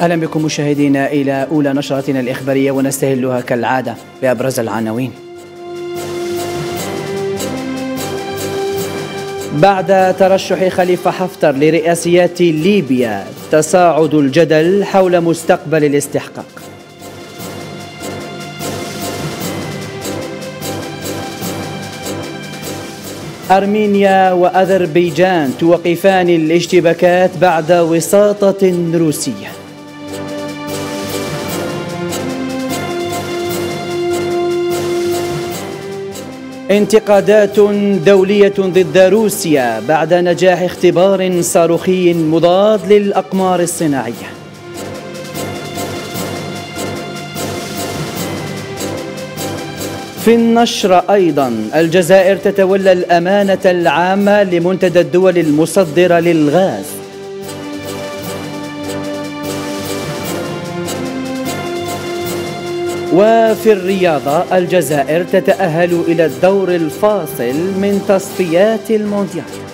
اهلا بكم مشاهدينا الى اولى نشرتنا الاخباريه ونستهلها كالعاده بابرز العناوين. بعد ترشح خليفه حفتر لرئاسيات ليبيا تصاعد الجدل حول مستقبل الاستحقاق. أرمينيا وأذربيجان توقفان الاشتباكات بعد وساطة روسية انتقادات دولية ضد روسيا بعد نجاح اختبار صاروخي مضاد للأقمار الصناعية في النشرة أيضا الجزائر تتولى الأمانة العامة لمنتدى الدول المصدرة للغاز وفي الرياضة الجزائر تتأهل إلى الدور الفاصل من تصفيات المونديال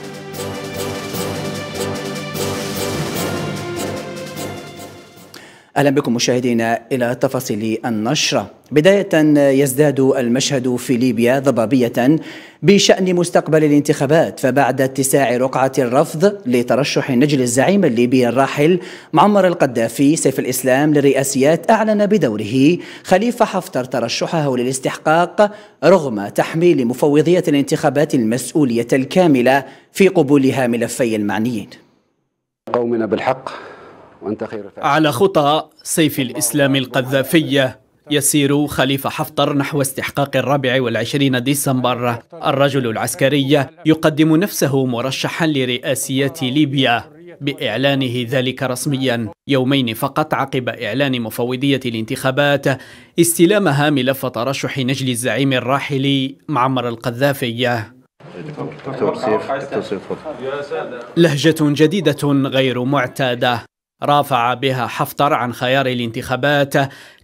أهلا بكم مشاهدينا إلى تفاصيل النشرة بداية يزداد المشهد في ليبيا ضبابية بشأن مستقبل الانتخابات فبعد اتساع رقعة الرفض لترشح نجل الزعيم الليبي الراحل معمر القدافي سيف الإسلام للرئاسيات أعلن بدوره خليفة حفتر ترشحه للاستحقاق رغم تحميل مفوضية الانتخابات المسؤولية الكاملة في قبولها ملفي المعنيين قومنا بالحق وأنت خير على خطى سيف الإسلام القذافية يسير خليفة حفتر نحو استحقاق الرابع والعشرين ديسمبر الرجل العسكري يقدم نفسه مرشحا لرئاسية ليبيا بإعلانه ذلك رسميا يومين فقط عقب إعلان مفوضية الانتخابات استلامها ملف ترشح نجل الزعيم الراحل معمر القذافي لهجة جديدة غير معتادة رافع بها حفتر عن خيار الانتخابات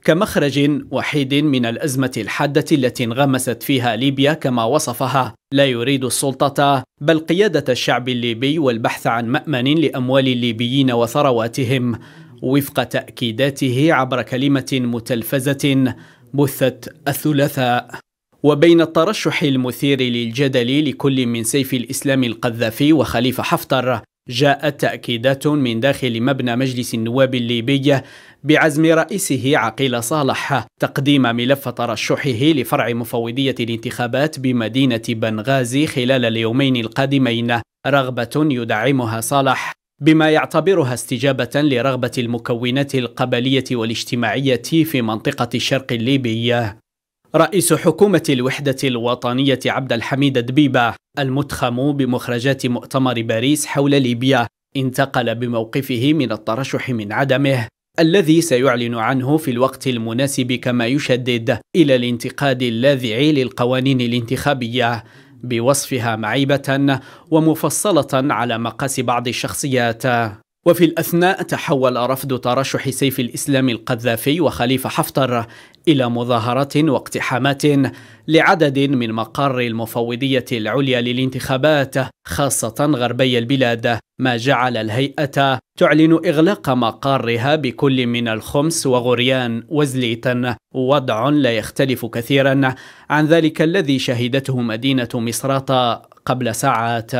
كمخرج وحيد من الازمه الحاده التي انغمست فيها ليبيا كما وصفها لا يريد السلطه بل قياده الشعب الليبي والبحث عن مامن لاموال الليبيين وثرواتهم وفق تاكيداته عبر كلمه متلفزه بثت الثلاثاء وبين الترشح المثير للجدل لكل من سيف الاسلام القذافي وخليفه حفتر جاءت تأكيدات من داخل مبنى مجلس النواب الليبي بعزم رئيسه عقيل صالح تقديم ملف ترشحه لفرع مفوضية الانتخابات بمدينة بنغازي خلال اليومين القادمين رغبة يدعمها صالح بما يعتبرها استجابة لرغبة المكونات القبلية والاجتماعية في منطقة الشرق الليبي رئيس حكومة الوحدة الوطنية عبد الحميد دبيبة المتخم بمخرجات مؤتمر باريس حول ليبيا انتقل بموقفه من الترشح من عدمه الذي سيعلن عنه في الوقت المناسب كما يشدد إلى الانتقاد اللاذع للقوانين الانتخابية بوصفها معيبة ومفصلة على مقاس بعض الشخصيات وفي الأثناء تحول رفض ترشح سيف الإسلام القذافي وخليفة حفتر إلى مظاهرات واقتحامات لعدد من مقر المفوضية العليا للانتخابات خاصة غربي البلاد ما جعل الهيئة تعلن إغلاق مقرها بكل من الخمس وغريان وزليتن وضع لا يختلف كثيرا عن ذلك الذي شهدته مدينة مصراتة قبل ساعات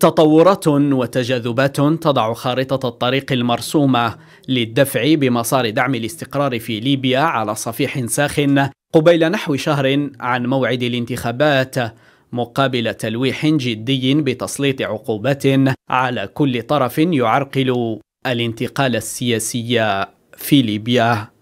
تطورات وتجاذبات تضع خارطة الطريق المرسومة للدفع بمسار دعم الاستقرار في ليبيا على صفيح ساخن قبيل نحو شهر عن موعد الانتخابات مقابل تلويح جدي بتسليط عقوبات على كل طرف يعرقل الانتقال السياسي في ليبيا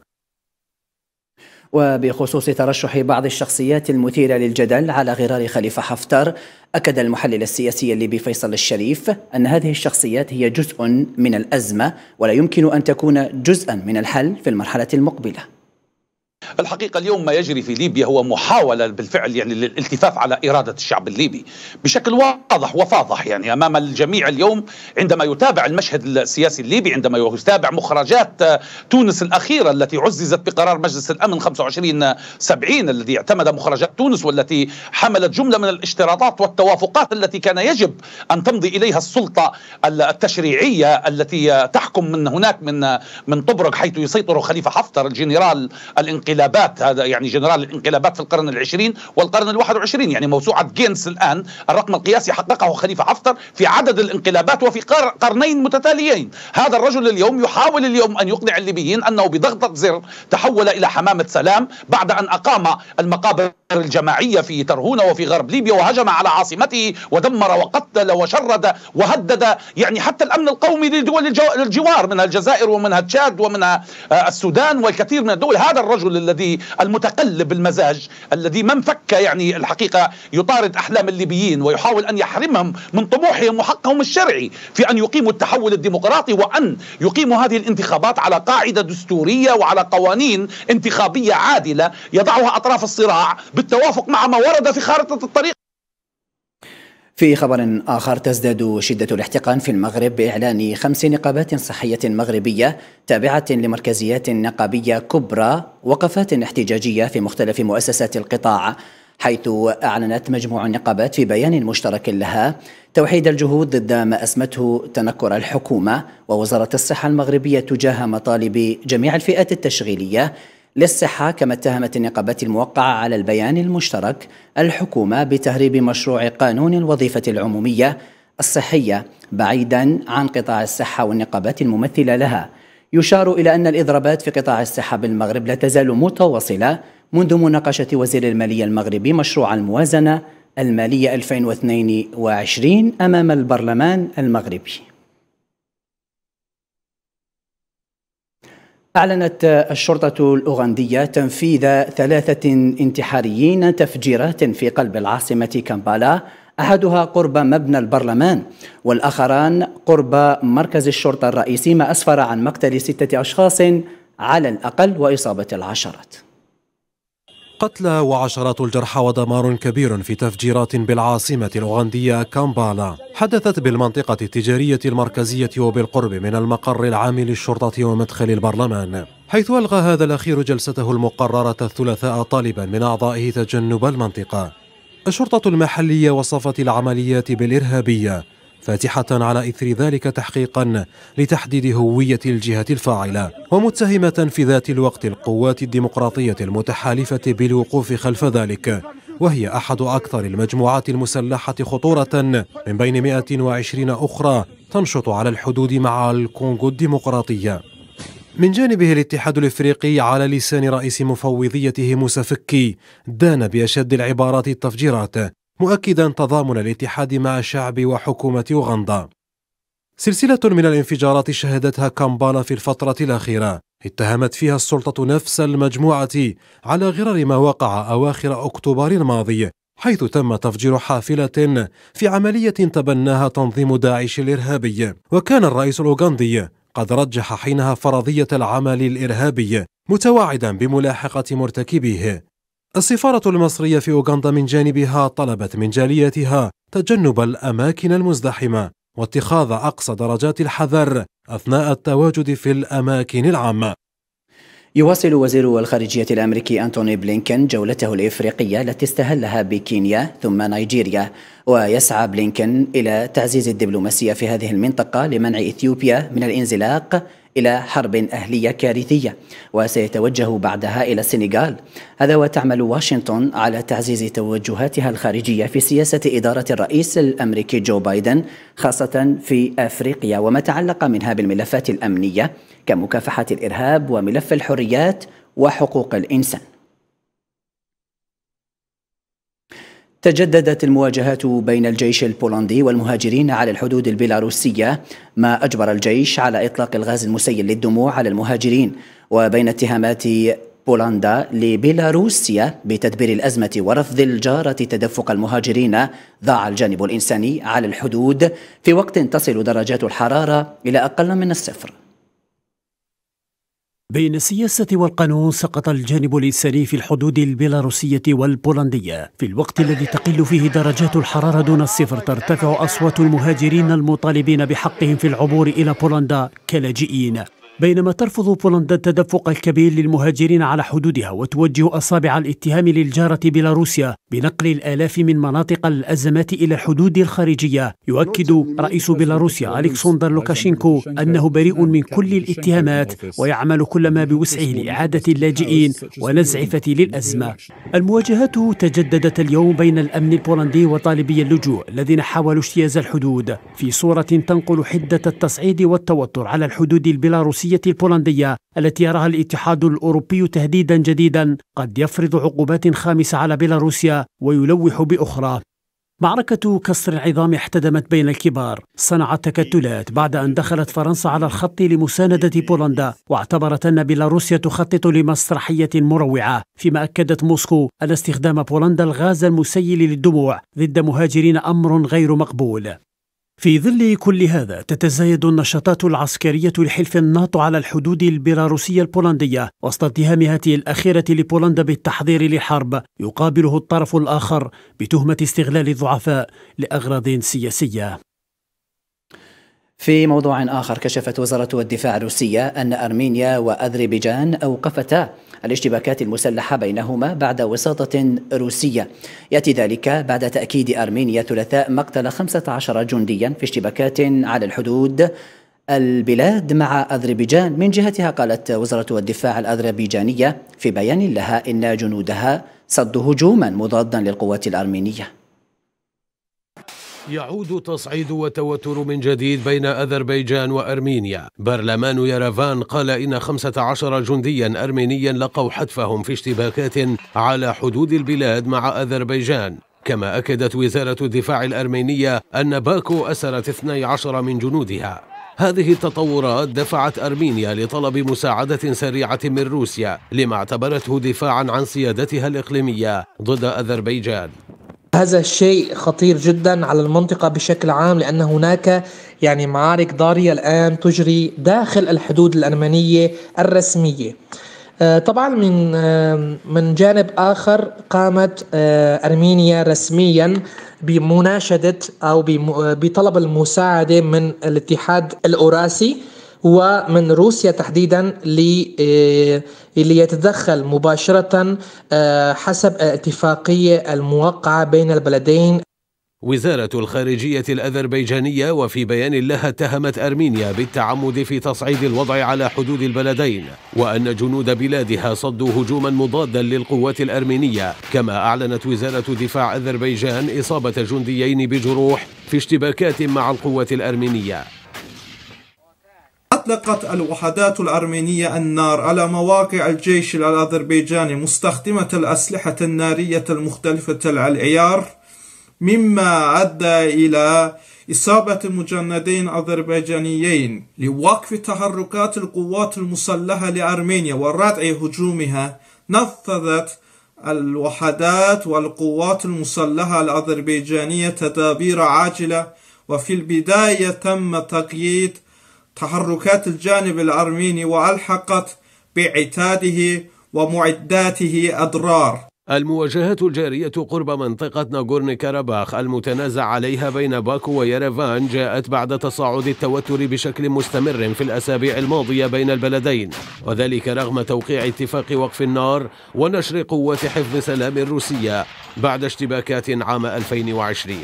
وبخصوص ترشح بعض الشخصيات المثيرة للجدل على غرار خليفة حفتر أكد المحلل السياسي الليبي فيصل الشريف أن هذه الشخصيات هي جزء من الأزمة ولا يمكن أن تكون جزءا من الحل في المرحلة المقبلة الحقيقة اليوم ما يجري في ليبيا هو محاولة بالفعل يعني للالتفاف على إرادة الشعب الليبي بشكل واضح وفاضح يعني أمام الجميع اليوم عندما يتابع المشهد السياسي الليبي عندما يتابع مخرجات تونس الأخيرة التي عززت بقرار مجلس الأمن 25 70 الذي اعتمد مخرجات تونس والتي حملت جملة من الاشتراطات والتوافقات التي كان يجب أن تمضي إليها السلطة التشريعية التي تحكم من هناك من من طبرق حيث يسيطر خليفة حفتر الجنرال الانقلابي الانقلابات هذا يعني جنرال الانقلابات في القرن العشرين والقرن الواحد وعشرين يعني موسوعة جينس الآن الرقم القياسي حققه خليفة حفتر في عدد الانقلابات وفي قرنين متتاليين هذا الرجل اليوم يحاول اليوم أن يقنع الليبيين أنه بضغطة زر تحول إلى حمامة سلام بعد أن أقام المقابر الجماعية في ترهونة وفي غرب ليبيا وهجم على عاصمته ودمر وقتل وشرد وهدد يعني حتى الأمن القومي لدول الجوار منها الجزائر ومنها تشاد ومنها آه، السودان والكثير من الدول هذا الرجل الرجل الذي المتقلب المزاج الذي من فك يعني الحقيقة يطارد أحلام الليبيين ويحاول أن يحرمهم من طموحهم وحقهم الشرعي في أن يقيموا التحول الديمقراطي وأن يقيموا هذه الانتخابات على قاعدة دستورية وعلى قوانين انتخابية عادلة يضعها أطراف الصراع بالتوافق مع ما ورد في خارطة الطريق في خبر آخر تزداد شدة الاحتقان في المغرب بإعلان خمس نقابات صحية مغربية تابعة لمركزيات نقابية كبرى وقفات احتجاجية في مختلف مؤسسات القطاع حيث أعلنت مجموع النقابات في بيان مشترك لها توحيد الجهود ضد ما أسمته تنكر الحكومة ووزارة الصحة المغربية تجاه مطالب جميع الفئات التشغيلية للصحة كما اتهمت النقابات الموقعة على البيان المشترك الحكومة بتهريب مشروع قانون الوظيفة العمومية الصحية بعيدا عن قطاع الصحة والنقابات الممثلة لها يشار إلى أن الإضرابات في قطاع الصحة بالمغرب لا تزال متواصلة منذ مناقشة وزير المالية المغربي مشروع الموازنة المالية 2022 أمام البرلمان المغربي أعلنت الشرطة الأوغندية تنفيذ ثلاثة انتحاريين تفجيرات في قلب العاصمة كامبالا أحدها قرب مبنى البرلمان والآخران قرب مركز الشرطة الرئيسي ما أسفر عن مقتل ستة أشخاص على الأقل وإصابة العشرات القتلى وعشرات الجرحى ودمار كبير في تفجيرات بالعاصمة الأوغندية كامبالا حدثت بالمنطقة التجارية المركزية وبالقرب من المقر العام للشرطة ومدخل البرلمان حيث ألغى هذا الأخير جلسته المقررة الثلاثاء طالبا من أعضائه تجنب المنطقة الشرطة المحلية وصفت العمليات بالإرهابية فاتحة على إثر ذلك تحقيقا لتحديد هوية الجهة الفاعلة ومتهمة في ذات الوقت القوات الديمقراطية المتحالفة بالوقوف خلف ذلك وهي أحد أكثر المجموعات المسلحة خطورة من بين 120 أخرى تنشط على الحدود مع الكونغو الديمقراطية من جانبه الاتحاد الافريقي على لسان رئيس مفوضيته موسى فكي دان باشد العبارات التفجيرات مؤكدا تضامن الاتحاد مع شعب وحكومة أوغندا سلسلة من الانفجارات شهدتها كامبالا في الفترة الأخيرة اتهمت فيها السلطة نفس المجموعة على غرار ما وقع أواخر أكتوبر الماضي حيث تم تفجير حافلة في عملية تبناها تنظيم داعش الإرهابي وكان الرئيس الأوغندي قد رجح حينها فرضية العمل الإرهابي متواعدا بملاحقة مرتكبيه السفارة المصرية في أوغندا من جانبها طلبت من جاليتها تجنب الأماكن المزدحمة واتخاذ أقصى درجات الحذر أثناء التواجد في الأماكن العامة يواصل وزير الخارجية الأمريكي أنتوني بلينكن جولته الإفريقية التي استهلها بكينيا ثم نيجيريا ويسعى بلينكن إلى تعزيز الدبلوماسية في هذه المنطقة لمنع إثيوبيا من الانزلاق إلى حرب أهلية كارثية وسيتوجه بعدها إلى السنغال هذا وتعمل واشنطن على تعزيز توجهاتها الخارجية في سياسة إدارة الرئيس الأمريكي جو بايدن خاصة في أفريقيا وما تعلق منها بالملفات الأمنية كمكافحة الإرهاب وملف الحريات وحقوق الإنسان تجددت المواجهات بين الجيش البولندي والمهاجرين على الحدود البيلاروسية ما أجبر الجيش على إطلاق الغاز المسيل للدموع على المهاجرين وبين اتهامات بولندا لبيلاروسيا بتدبير الأزمة ورفض الجارة تدفق المهاجرين ضاع الجانب الإنساني على الحدود في وقت تصل درجات الحرارة إلى أقل من الصفر بين السياسة والقانون سقط الجانب الإنساني في الحدود البيلاروسية والبولندية في الوقت الذي تقل فيه درجات الحرارة دون الصفر ترتفع أصوات المهاجرين المطالبين بحقهم في العبور إلى بولندا كلاجئين بينما ترفض بولندا التدفق الكبير للمهاجرين على حدودها وتوجه أصابع الاتهام للجارة بيلاروسيا بنقل الآلاف من مناطق الأزمات إلى الحدود الخارجية يؤكد رئيس بيلاروسيا ألكسندر لوكاشينكو أنه بريء من كل الاتهامات ويعمل كل ما بوسعه لإعادة اللاجئين ونزع فتيل الأزمة المواجهات تجددت اليوم بين الأمن البولندي وطالبي اللجوء الذين حاولوا اجتياز الحدود في صورة تنقل حدة التصعيد والتوتر على الحدود البيلاروسية السياسية البولندية التي يراها الاتحاد الأوروبي تهديدا جديدا قد يفرض عقوبات خامسة على بيلاروسيا ويلوح بأخرى معركة كسر العظام احتدمت بين الكبار صنعت تكتلات بعد أن دخلت فرنسا على الخط لمساندة بولندا واعتبرت أن بيلاروسيا تخطط لمسرحية مروعة فيما أكدت موسكو أن استخدام بولندا الغاز المسيل للدموع ضد مهاجرين أمر غير مقبول في ظل كل هذا تتزايد النشاطات العسكرية لحلف الناتو على الحدود البيلاروسية البولندية وسط هاته الأخيرة لبولندا بالتحضير لحرب يقابله الطرف الآخر بتهمة استغلال الضعفاء لأغراض سياسية في موضوع آخر كشفت وزارة الدفاع الروسية أن أرمينيا وأذربيجان أوقفتا الاشتباكات المسلحة بينهما بعد وساطة روسية يأتي ذلك بعد تأكيد أرمينيا ثلاثاء مقتل 15 جنديا في اشتباكات على الحدود البلاد مع أذربيجان من جهتها قالت وزارة الدفاع الأذربيجانية في بيان لها إن جنودها صدوا هجوما مضادا للقوات الأرمينية يعود تصعيد وتوتر من جديد بين أذربيجان وأرمينيا برلمان يرفان قال إن 15 جنديا أرمينيا لقوا حتفهم في اشتباكات على حدود البلاد مع أذربيجان كما أكدت وزارة الدفاع الأرمينية أن باكو أسرت 12 من جنودها هذه التطورات دفعت أرمينيا لطلب مساعدة سريعة من روسيا لما اعتبرته دفاعا عن سيادتها الإقليمية ضد أذربيجان هذا الشيء خطير جدا على المنطقة بشكل عام لأن هناك يعني معارك ضارية الآن تجري داخل الحدود الألمانية الرسمية آه، طبعا من آه، من جانب اخر قامت آه، ارمينيا رسميا بمناشده او بطلب المساعده من الاتحاد الاوراسي ومن روسيا تحديدا ليتدخل آه، مباشرة آه، حسب الاتفاقية الموقعة بين البلدين وزارة الخارجية الأذربيجانية وفي بيان لها اتهمت أرمينيا بالتعمد في تصعيد الوضع على حدود البلدين وأن جنود بلادها صدوا هجوما مضادا للقوات الأرمينية كما أعلنت وزارة دفاع أذربيجان إصابة جنديين بجروح في اشتباكات مع القوات الأرمينية أطلقت الوحدات الأرمينية النار على مواقع الجيش الأذربيجاني مستخدمة الأسلحة النارية المختلفة العيار مما أدى إلى إصابة مجندين أذربيجانيين لوقف تحركات القوات المسلحة لأرمينيا وردع هجومها نفذت الوحدات والقوات المسلحة الأذربيجانية تدابير عاجلة وفي البداية تم تقييد تحركات الجانب الأرميني وألحقت بعتاده ومعداته أضرار المواجهات الجارية قرب منطقة ناغورن كاراباخ المتنازع عليها بين باكو ويرفان جاءت بعد تصاعد التوتر بشكل مستمر في الأسابيع الماضية بين البلدين وذلك رغم توقيع اتفاق وقف النار ونشر قوات حفظ سلام الروسية بعد اشتباكات عام 2020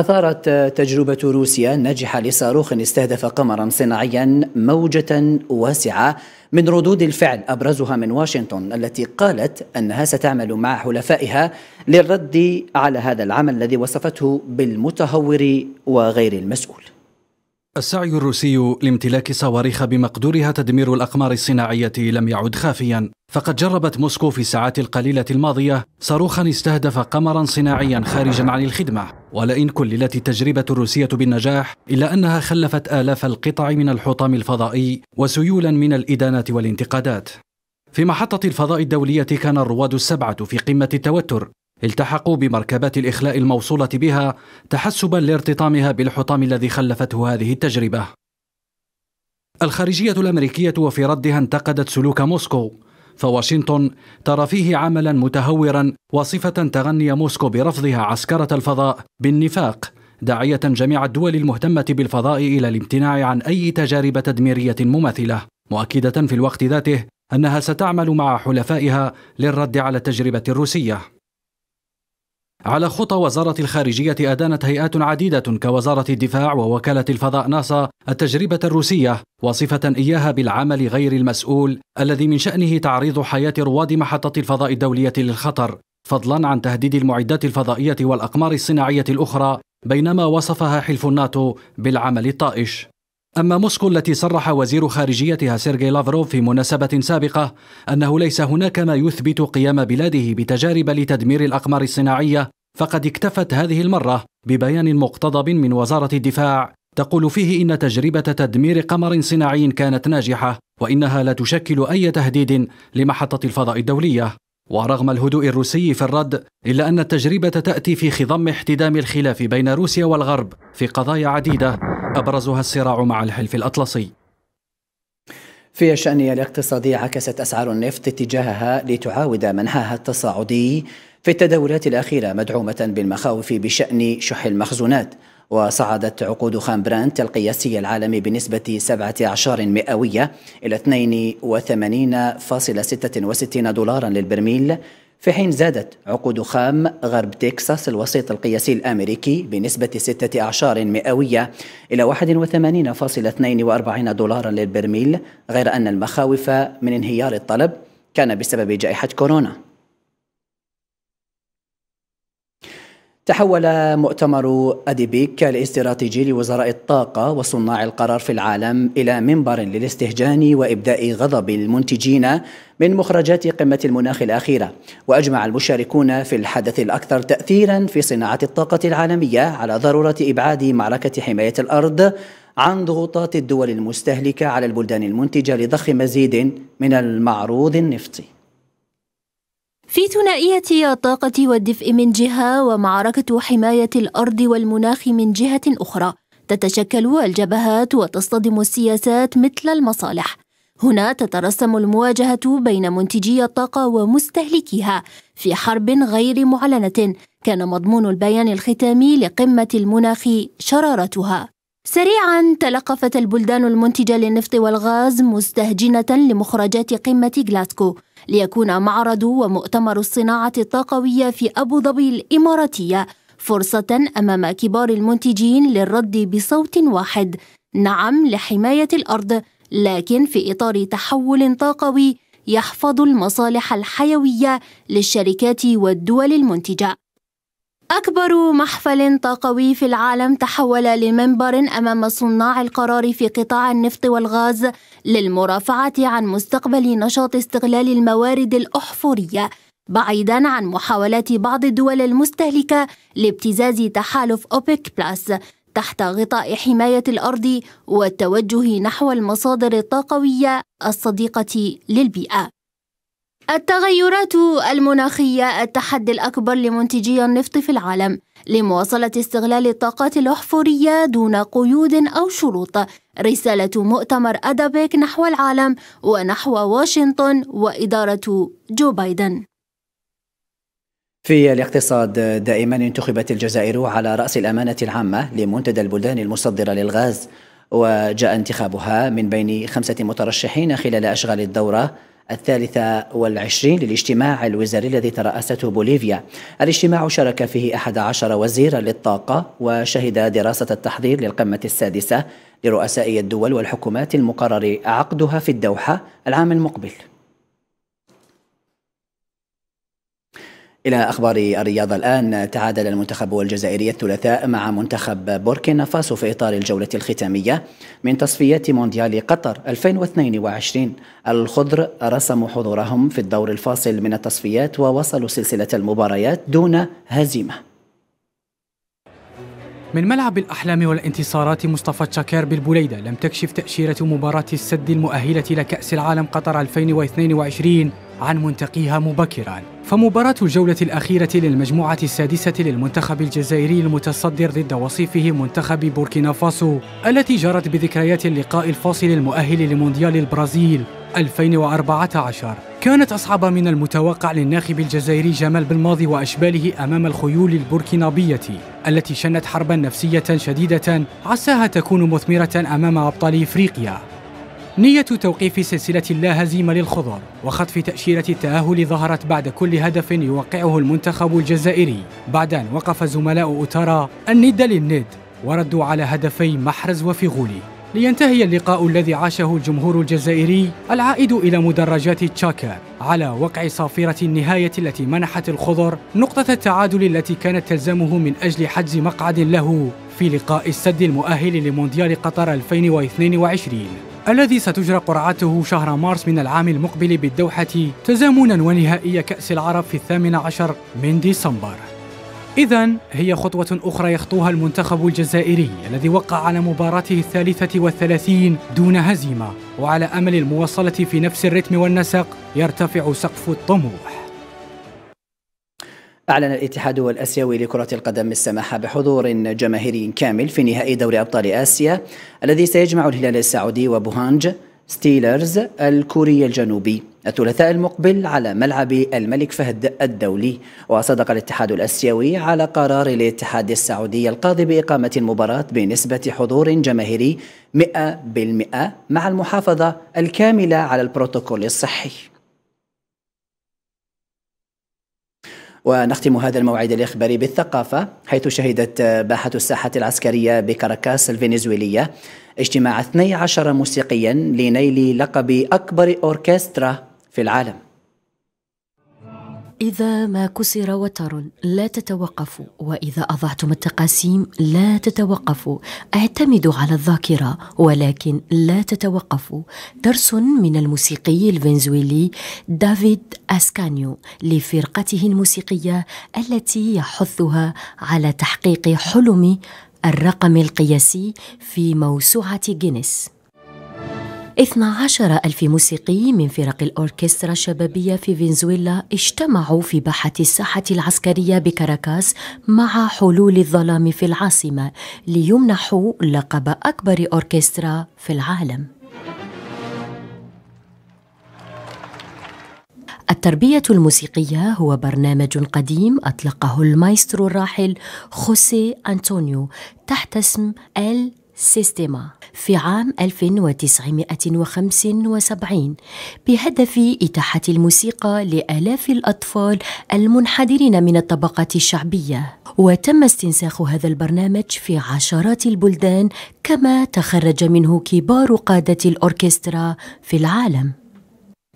أثارت تجربة روسيا الناجحة لصاروخ استهدف قمرا صناعيا موجة واسعة من ردود الفعل أبرزها من واشنطن التي قالت أنها ستعمل مع حلفائها للرد على هذا العمل الذي وصفته بالمتهور وغير المسؤول السعي الروسي لامتلاك صواريخ بمقدورها تدمير الأقمار الصناعية لم يعد خافيا فقد جربت موسكو في الساعات القليلة الماضية صاروخا استهدف قمرا صناعيا خارجا عن الخدمة ولئن كللت التجربة الروسية بالنجاح إلا أنها خلفت آلاف القطع من الحطام الفضائي وسيولا من الادانات والانتقادات في محطة الفضاء الدولية كان الرواد السبعة في قمة التوتر التحقوا بمركبات الإخلاء الموصولة بها تحسبا لارتطامها بالحطام الذي خلفته هذه التجربة الخارجية الأمريكية وفي ردها انتقدت سلوك موسكو فواشنطن ترى فيه عملا متهورا وصفة تغني موسكو برفضها عسكرة الفضاء بالنفاق داعية جميع الدول المهتمة بالفضاء إلى الامتناع عن أي تجارب تدميرية مماثلة مؤكدة في الوقت ذاته أنها ستعمل مع حلفائها للرد على التجربة الروسية على خطى وزارة الخارجية أدانت هيئات عديدة كوزارة الدفاع ووكالة الفضاء ناسا التجربة الروسية واصفة إياها بالعمل غير المسؤول الذي من شأنه تعريض حياة رواد محطة الفضاء الدولية للخطر فضلا عن تهديد المعدات الفضائية والأقمار الصناعية الأخرى بينما وصفها حلف الناتو بالعمل الطائش أما موسكو التي صرح وزير خارجيتها سيرغي لافروف في مناسبة سابقة أنه ليس هناك ما يثبت قيام بلاده بتجارب لتدمير الأقمار الصناعية فقد اكتفت هذه المرة ببيان مقتضب من وزارة الدفاع تقول فيه إن تجربة تدمير قمر صناعي كانت ناجحة وإنها لا تشكل أي تهديد لمحطة الفضاء الدولية ورغم الهدوء الروسي في الرد إلا أن التجربة تأتي في خضم احتدام الخلاف بين روسيا والغرب في قضايا عديدة أبرزها الصراع مع الحلف الأطلسي في شأنها الاقتصادي عكست أسعار النفط اتجاهها لتعاود منحاها التصاعدي في التداولات الأخيرة مدعومة بالمخاوف بشأن شح المخزونات وصعدت عقود خام برانت القياسية العالمي بنسبة 17 مئوية إلى 82.66 دولارا للبرميل في حين زادت عقود خام غرب تكساس الوسيط القياسي الأمريكي بنسبة ستة أعشار مئوية إلى 81.42 دولارا للبرميل غير أن المخاوف من انهيار الطلب كان بسبب جائحة كورونا تحول مؤتمر أديبيك الاستراتيجي لوزراء الطاقة وصناع القرار في العالم إلى منبر للاستهجان وإبداء غضب المنتجين من مخرجات قمة المناخ الأخيرة وأجمع المشاركون في الحدث الأكثر تأثيرا في صناعة الطاقة العالمية على ضرورة إبعاد معركة حماية الأرض عن ضغوطات الدول المستهلكة على البلدان المنتجة لضخ مزيد من المعروض النفطي في ثنائية الطاقة والدفء من جهة ومعركة حماية الأرض والمناخ من جهة أخرى تتشكل الجبهات وتصطدم السياسات مثل المصالح هنا تترسم المواجهة بين منتجي الطاقة ومستهلكيها في حرب غير معلنة كان مضمون البيان الختامي لقمة المناخ شرارتها سريعا تلقفت البلدان المنتجة للنفط والغاز مستهجنة لمخرجات قمة جلاسكو ليكون معرض ومؤتمر الصناعة الطاقوية في أبو ظبي الإماراتية فرصة أمام كبار المنتجين للرد بصوت واحد نعم لحماية الأرض لكن في إطار تحول طاقوي يحفظ المصالح الحيوية للشركات والدول المنتجة أكبر محفل طاقوي في العالم تحول لمنبر أمام صناع القرار في قطاع النفط والغاز للمرافعة عن مستقبل نشاط استغلال الموارد الأحفورية بعيدا عن محاولات بعض الدول المستهلكة لابتزاز تحالف أوبيك بلاس تحت غطاء حماية الأرض والتوجه نحو المصادر الطاقوية الصديقة للبيئة التغيرات المناخية التحدي الأكبر لمنتجي النفط في العالم لمواصلة استغلال الطاقات الأحفورية دون قيود أو شروط رسالة مؤتمر أدابيك نحو العالم ونحو واشنطن وإدارة جو بايدن في الاقتصاد دائما انتخبت الجزائر على رأس الأمانة العامة لمنتدى البلدان المصدرة للغاز وجاء انتخابها من بين خمسة مترشحين خلال أشغال الدورة الثالثة والعشرين للاجتماع الوزاري الذي ترأسته بوليفيا الاجتماع شارك فيه أحد عشر وزيرا للطاقة وشهد دراسة التحضير للقمة السادسة لرؤساء الدول والحكومات المقرر عقدها في الدوحة العام المقبل إلى أخبار الرياضة الآن تعادل المنتخب الجزائري الثلاثاء مع منتخب بوركينا فاسو في إطار الجولة الختامية من تصفيات مونديال قطر 2022 الخضر رسموا حضورهم في الدور الفاصل من التصفيات ووصلوا سلسلة المباريات دون هزيمة من ملعب الأحلام والانتصارات مصطفى تشاكير بالبوليدة لم تكشف تأشيرة مباراة السد المؤهلة لكأس العالم قطر 2022 عن منتقيها مبكرا فمباراة الجولة الأخيرة للمجموعة السادسة للمنتخب الجزائري المتصدر ضد وصيفه منتخب بوركينا فاسو التي جرت بذكريات اللقاء الفاصل المؤهل لمونديال البرازيل 2014 كانت أصعب من المتوقع للناخب الجزائري جمال بالماضي وأشباله أمام الخيول البوركينابية التي شنت حربا نفسية شديدة عساها تكون مثمرة أمام أبطال إفريقيا نية توقيف سلسلة لا هزيمة للخضر وخطف تأشيرة التأهل ظهرت بعد كل هدف يوقعه المنتخب الجزائري بعد أن وقف زملاء أوتارا الند للند وردوا على هدفي محرز وفيغولي لينتهي اللقاء الذي عاشه الجمهور الجزائري العائد إلى مدرجات تشاكا على وقع صافرة النهاية التي منحت الخضر نقطة التعادل التي كانت تلزمه من أجل حجز مقعد له في لقاء السد المؤهل لمونديال قطر 2022 الذي ستجرى قرعته شهر مارس من العام المقبل بالدوحة تزامنا ونهائي كأس العرب في الثامن عشر من ديسمبر إذا هي خطوة أخرى يخطوها المنتخب الجزائري الذي وقع على مباراته الثالثة والثلاثين دون هزيمة وعلى أمل المواصلة في نفس الرتم والنسق يرتفع سقف الطموح أعلن الاتحاد الآسيوي لكرة القدم السماح بحضور جماهيري كامل في نهائي دوري أبطال آسيا الذي سيجمع الهلال السعودي وبوهانج ستيلرز الكوري الجنوبي الثلاثاء المقبل على ملعب الملك فهد الدولي وصدق الاتحاد الاسيوي على قرار الاتحاد السعودي القاضي باقامه المباراه بنسبه حضور جماهيري 100% مع المحافظه الكامله على البروتوكول الصحي ونختم هذا الموعد الإخباري بالثقافة حيث شهدت باحة الساحة العسكرية بكاراكاس الفنزويلية اجتماع 12 موسيقيا لنيل لقب أكبر أوركسترا في العالم إذا ما كسر وتر لا تتوقف وإذا أضعتم التقاسيم لا تتوقف اعتمدوا على الذاكرة ولكن لا تتوقف درس من الموسيقي الفنزويلي دافيد أسكانيو لفرقته الموسيقية التي يحثها على تحقيق حلم الرقم القياسي في موسوعة جينيس 12 ألف موسيقي من فرق الأوركسترا الشبابية في فنزويلا اجتمعوا في باحة الساحة العسكرية بكاراكاس مع حلول الظلام في العاصمة ليمنحوا لقب أكبر أوركسترا في العالم التربية الموسيقية هو برنامج قديم أطلقه المايسترو الراحل خوسي أنطونيو تحت اسم ال سيستيما في عام 1975 بهدف إتاحة الموسيقى لآلاف الأطفال المنحدرين من الطبقات الشعبية وتم استنساخ هذا البرنامج في عشرات البلدان كما تخرج منه كبار قادة الأوركسترا في العالم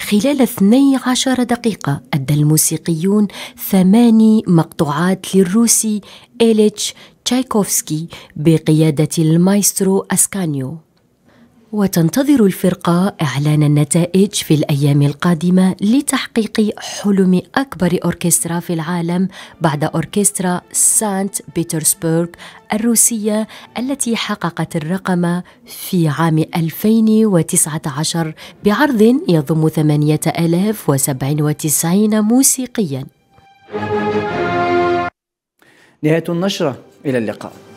خلال 12 دقيقة أدى الموسيقيون ثماني مقطوعات للروسي إليتش تشايكوفسكي بقيادة المايسترو أسكانيو وتنتظر الفرقة إعلان النتائج في الأيام القادمة لتحقيق حلم أكبر أوركسترا في العالم بعد أوركسترا سانت بيترسبورغ الروسية التي حققت الرقم في عام 2019 بعرض يضم 8097 موسيقياً. نهاية النشرة إلى اللقاء